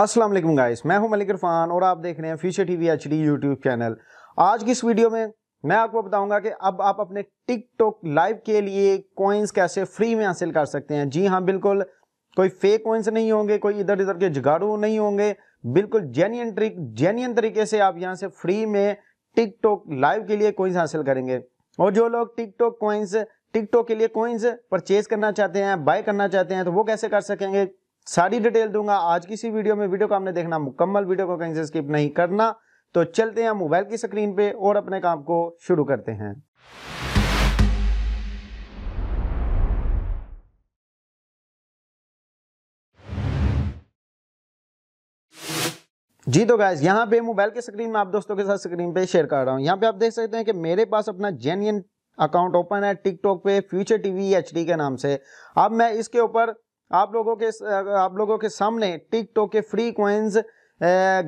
Aslam guys मैं हूं मलिक इरफान और आप देख रहे हैं Future TV D YouTube channel आज की इस वीडियो में मैं आपको बताऊंगा कि अब आप अपने टिकटॉक लाइव के लिए कॉइन्स कैसे फ्री में हासिल कर सकते हैं जी हाँ बिल्कुल कोई फेक कॉइन्स नहीं होंगे कोई इधर उधर के जुगाड़ू नहीं होंगे बिल्कुल जेन्यन ट्रिक जेन्यन तरीके से आप यहाँ से फ्री में टिकटॉक लाइव के लिए कॉइन्स हासिल करेंगे और जो लोग टिकटॉक कॉइन्स टिकटॉक के लिए कॉइन्स परचेज करना चाहते हैं बाय करना चाहते हैं तो वो कैसे कर सकेंगे सारी डिटेल दूंगा आज की इसी वीडियो में वीडियो को आपने देखना मुकम्मल वीडियो को कहीं से स्किप नहीं करना तो चलते हैं मोबाइल की स्क्रीन पे और अपने काम को शुरू करते हैं जी तो गैस यहाँ पे मोबाइल के स्क्रीन में आप दोस्तों के साथ स्क्रीन पे शेयर कर रहा हूँ यहाँ पे आप देख सकते हैं कि मेरे पास अपना जेन्यन अकाउंट ओपन है टिकटॉक पे फ्यूचर टीवी एच के नाम से अब मैं इसके ऊपर आप लोगों के आप लोगों के सामने टिकटॉक के फ्री कॉइन्स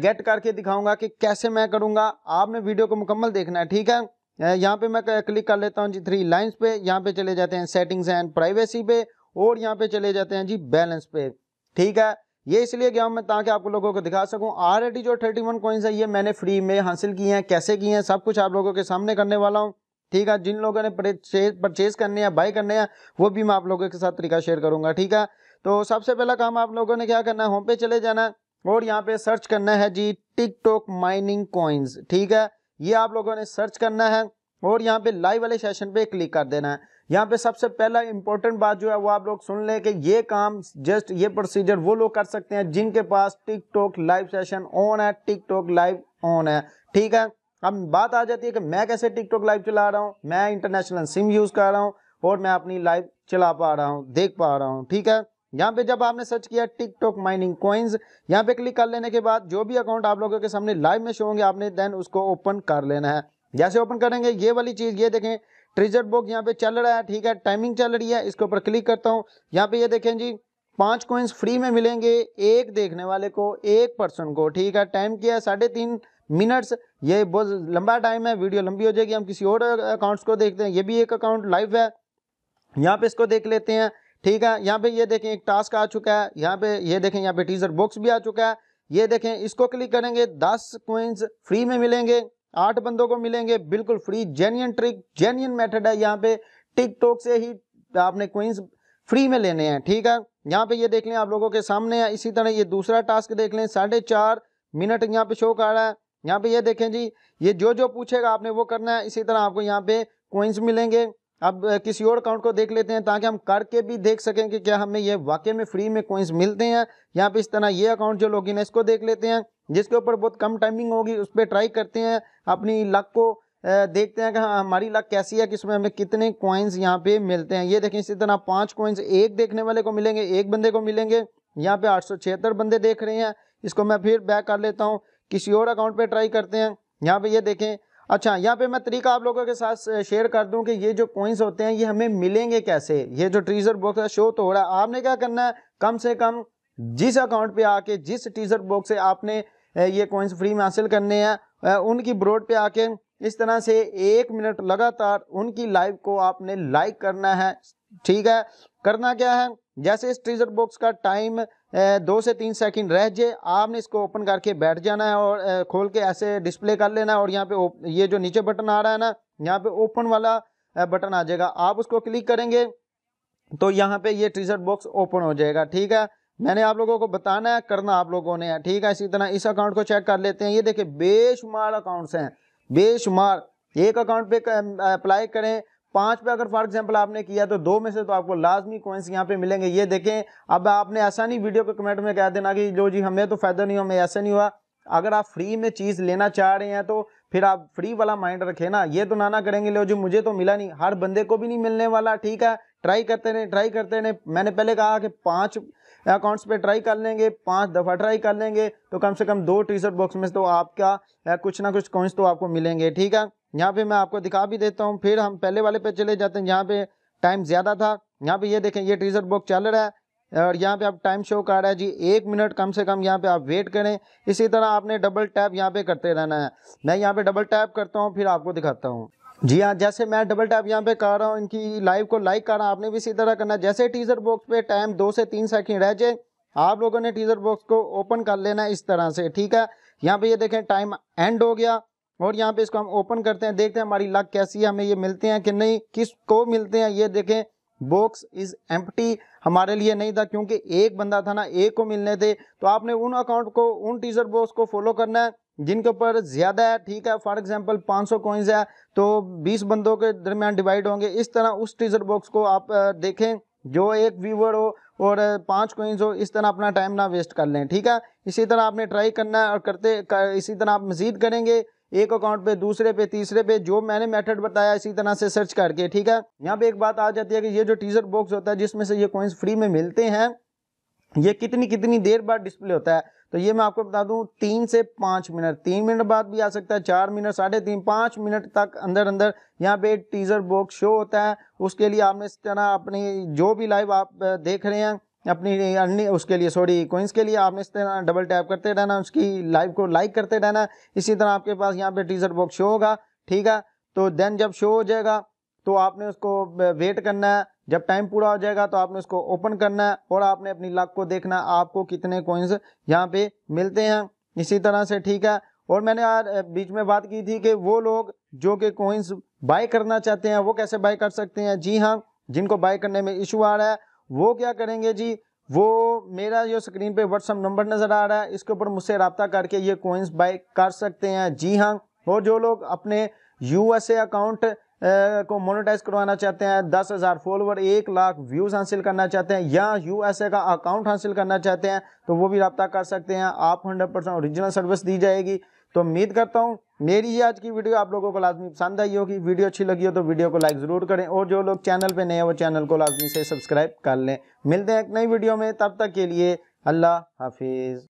गेट करके दिखाऊंगा कि कैसे मैं करूंगा आपने वीडियो को मुकम्मल देखना है ठीक है यहाँ पे मैं क्लिक कर लेता हूँ जी थ्री लाइन्स पे यहाँ पे चले जाते हैं सेटिंग्स एंड प्राइवेसी पे और यहाँ पे चले जाते हैं जी बैलेंस पे ठीक है ये इसलिए गया हूँ मैं ताकि आपको लोगों को दिखा सकूँ ऑलरेडी जो थर्टी वन है ये मैंने फ्री में हासिल किए हैं कैसे किए हैं सब कुछ आप लोगों के सामने करने वाला हूँ ठीक है जिन लोगों ने परचेज करने या बाय करने हैं वो भी मैं आप लोगों के साथ तरीका शेयर करूंगा ठीक है तो सबसे पहला काम आप लोगों ने क्या करना है होम पे चले जाना और यहाँ पे सर्च करना है जी टिकटॉक माइनिंग कॉइन्स ठीक है ये आप लोगों ने सर्च करना है और यहाँ पे लाइव वाले सेशन पे क्लिक कर देना है यहाँ पे सबसे पहला इंपॉर्टेंट बात जो है वो आप लोग सुन लें कि ये काम जस्ट ये प्रोसीजर वो लोग कर सकते हैं जिनके पास टिकटॉक लाइव सेशन ऑन है टिकटॉक लाइव ऑन है ठीक है अब बात आ जाती है कि मैं कैसे टिकटॉक लाइव चला रहा हूँ मैं इंटरनेशनल सिम यूज़ कर रहा हूँ और मैं अपनी लाइव चला पा रहा हूँ देख पा रहा हूँ ठीक है यहाँ पे जब आपने सर्च किया टिकटॉक माइनिंग कॉइन्स यहाँ पे क्लिक कर लेने के बाद जो भी अकाउंट आप लोगों के सामने लाइव में शो होंगे आपने देन उसको ओपन कर लेना है जैसे ओपन करेंगे ये वाली चीज़ ये देखें ट्रेजर बुक यहाँ पे चल रहा है ठीक है टाइमिंग चल रही है इसके ऊपर क्लिक करता हूँ यहाँ पे ये देखें जी पाँच कॉइन्स फ्री में मिलेंगे एक देखने वाले को एक पर्सन को ठीक है टाइम किया है साढ़े तीन मिनट्स ये बहुत लंबा टाइम है वीडियो लंबी हो जाएगी हम किसी और अकाउंट्स को देखते हैं ये भी एक अकाउंट लाइव है यहाँ पे इसको देख लेते हैं ठीक है यहाँ पे ये देखें एक टास्क आ चुका है यहाँ पे ये देखें यहाँ पे टीजर बॉक्स भी आ चुका है ये देखें इसको क्लिक करेंगे दस कोइंस फ्री में मिलेंगे आठ बंदों को मिलेंगे बिल्कुल free genuine trick genuine method है यहाँ पे टिकटॉक से ही आपने कोइंस फ्री में लेने हैं ठीक है यहाँ पे ये देख लें आप लोगों के सामने है इसी तरह ये दूसरा टास्क देख लें साढ़े चार मिनट यहाँ पे शो कर रहा है यहाँ पे ये देखें जी ये जो जो पूछेगा आपने वो करना है इसी तरह आपको यहाँ पे कोइंस मिलेंगे अब किसी और अकाउंट को देख लेते हैं ताकि हम करके भी देख सकें कि क्या हमें ये वाकई में फ्री में कोइंस मिलते हैं यहाँ पे इस तरह ये अकाउंट जो लोग है इसको देख लेते हैं जिसके ऊपर बहुत कम टाइमिंग होगी उस पर ट्राई करते हैं अपनी लक को देखते हैं कि हाँ, हमारी लक कैसी है कि इसमें हमें कितने कॉइन्स यहाँ पे मिलते हैं ये देखें इसी तरह पाँच कॉइन्स एक देखने वाले को मिलेंगे एक बंदे को मिलेंगे यहाँ पे आठ बंदे देख रहे हैं इसको मैं फिर बैक कर लेता हूँ किसी और अकाउंट पे ट्राई करते हैं यहाँ पे ये देखें अच्छा यहाँ पे मैं तरीका आप लोगों के साथ शेयर कर दूँ कि ये जो कॉइन्स होते हैं ये हमें मिलेंगे कैसे ये जो ट्रीजर बॉक्स है शो तो हो रहा है आपने क्या करना है कम से कम जिस अकाउंट पे आके जिस ट्रीजर बॉक्स से आपने ये कॉइन्स फ्री में हासिल करने हैं उनकी ब्रोड पर आके इस तरह से एक मिनट लगातार उनकी लाइव को आपने लाइक करना है ठीक है करना क्या है जैसे इस ट्रीजर बॉक्स का टाइम दो से तीन सेकंड रह जाए आपने इसको ओपन करके बैठ जाना है और खोल के ऐसे डिस्प्ले कर लेना है और यहाँ पे ये जो नीचे बटन आ रहा है ना यहाँ पे ओपन वाला बटन आ जाएगा आप उसको क्लिक करेंगे तो यहाँ पे ये ट्रीजर बॉक्स ओपन हो जाएगा ठीक है मैंने आप लोगों को बताना है करना आप लोगों ने ठीक है इसी तरह इस अकाउंट को चेक कर लेते हैं ये देखिए बेशुमार अकाउंट्स हैं बेशुमार एक अकाउंट पे अप्लाई करें पाँच पे अगर फॉर एग्जाम्पल आपने किया तो दो में से तो आपको लाजमी कॉइन्स यहाँ पे मिलेंगे ये देखें अब आपने ऐसा नहीं वीडियो के कमेंट में कह देना कि जो जी हमें तो फ़ायदा नहीं हुआ हमें ऐसा नहीं हुआ अगर आप फ्री में चीज़ लेना चाह रहे हैं तो फिर आप फ्री वाला माइंड रखें ना ये तो ना ना करेंगे लो जी मुझे तो मिला नहीं हर बंदे को भी नहीं मिलने वाला ठीक है ट्राई करते रहे ट्राई करते रहे मैंने पहले कहा कि पाँच अकाउंट्स पे ट्राई कर लेंगे पाँच दफ़ा ट्राई कर लेंगे तो कम से कम दो टी शर्ट बॉक्स में तो आपका कुछ ना कुछ कॉइन्स तो आपको मिलेंगे ठीक है यहाँ पे मैं आपको दिखा भी देता हूँ फिर हम पहले वाले पे चले जाते हैं यहाँ पे टाइम ज़्यादा था यहाँ पे ये देखें ये टीजर बॉक्स चल रहा है और यहाँ पे आप टाइम शो कर रहा है जी एक मिनट कम से कम यहाँ पे आप वेट करें इसी तरह आपने डबल टैप यहाँ पे करते रहना है मैं यहाँ पे डबल टैप करता हूँ फिर आपको दिखाता हूँ जी हाँ जैसे मैं डबल टैप यहाँ पे कर रहा हूँ इनकी लाइव को लाइक कर रहा हूँ आपने भी इसी तरह करना जैसे टीजर बॉक्स पे टाइम दो से तीन सेकेंड रह जाए आप लोगों ने टीजर बॉक्स को ओपन कर लेना इस तरह से ठीक है यहाँ पे ये देखें टाइम एंड हो गया और यहाँ पे इसको हम ओपन करते हैं देखते हैं हमारी लक कैसी है हमें ये मिलते हैं कि नहीं किस को मिलते हैं ये देखें बॉक्स इज एम्प्टी हमारे लिए नहीं था क्योंकि एक बंदा था ना एक को मिलने थे तो आपने उन अकाउंट को उन टीजर बॉक्स को फॉलो करना है जिनके ऊपर ज़्यादा है ठीक है फॉर एग्जांपल 500 सौ कॉइन्स है तो 20 बंदों के दरमियान डिवाइड होंगे इस तरह उस टीजर बॉक्स को आप देखें जो एक व्यूवर हो और पाँच कोइंस हो इस तरह अपना टाइम ना वेस्ट कर लें ठीक है इसी तरह आपने ट्राई करना है और करते कर, इसी तरह आप मज़ीद करेंगे एक अकाउंट पे दूसरे पे तीसरे पे जो मैंने मेथड बताया इसी तरह से सर्च करके ठीक है यहाँ पे एक बात आ जाती है कि ये जो टीजर बॉक्स होता है जिसमें से ये कॉइन्स फ्री में मिलते हैं ये कितनी कितनी देर बाद डिस्प्ले होता है तो ये मैं आपको बता दूं तीन से पाँच मिनट तीन मिनट बाद भी आ सकता है चार मिनट साढ़े तीन पाँच मिनट तक अंदर अंदर यहाँ पे टीजर बॉक्स शो होता है उसके लिए आपने इस तरह अपनी जो भी लाइव आप देख रहे हैं अपनी अर्निंग उसके लिए सॉरी कोइंस के लिए आपने इस तरह डबल टैप करते रहना उसकी लाइव को लाइक करते रहना इसी तरह आपके पास यहाँ पे टी शर्ट बॉक्स शो होगा ठीक है तो देन जब शो हो जाएगा तो आपने उसको वेट करना है जब टाइम पूरा हो जाएगा तो आपने उसको ओपन करना है और आपने अपनी लक को देखना है आपको कितने कोइंस यहाँ पे मिलते हैं इसी तरह से ठीक है और मैंने यार बीच में बात की थी कि वो लोग जो कि कोइंस बाय करना चाहते हैं वो कैसे बाय कर सकते हैं जी हाँ जिनको बाय करने में इशू आ रहा है वो क्या करेंगे जी वो मेरा जो स्क्रीन पे व्हाट्सअप नंबर नज़र आ रहा है इसके ऊपर मुझसे रबता करके ये कोइंस बाय कर सकते हैं जी हाँ और जो लोग अपने यूएसए अकाउंट को मोनेटाइज करवाना चाहते हैं दस हज़ार फॉलोवर एक लाख व्यूज़ हासिल करना चाहते हैं या यूएसए का अकाउंट हासिल करना चाहते हैं तो वो भी रबता कर सकते हैं आप हंड्रेड परसेंट औरिजिनल सर्विस दी जाएगी तो उम्मीद करता हूँ मेरी आज की वीडियो आप लोगों को लाजमी पसंद आई होगी वीडियो अच्छी लगी हो तो वीडियो को लाइक ज़रूर करें और जो लोग चैनल पर नए हैं वो चैनल को लाजमी से सब्सक्राइब कर लें मिलते हैं एक नई वीडियो में तब तक के लिए अल्लाह हाफिज़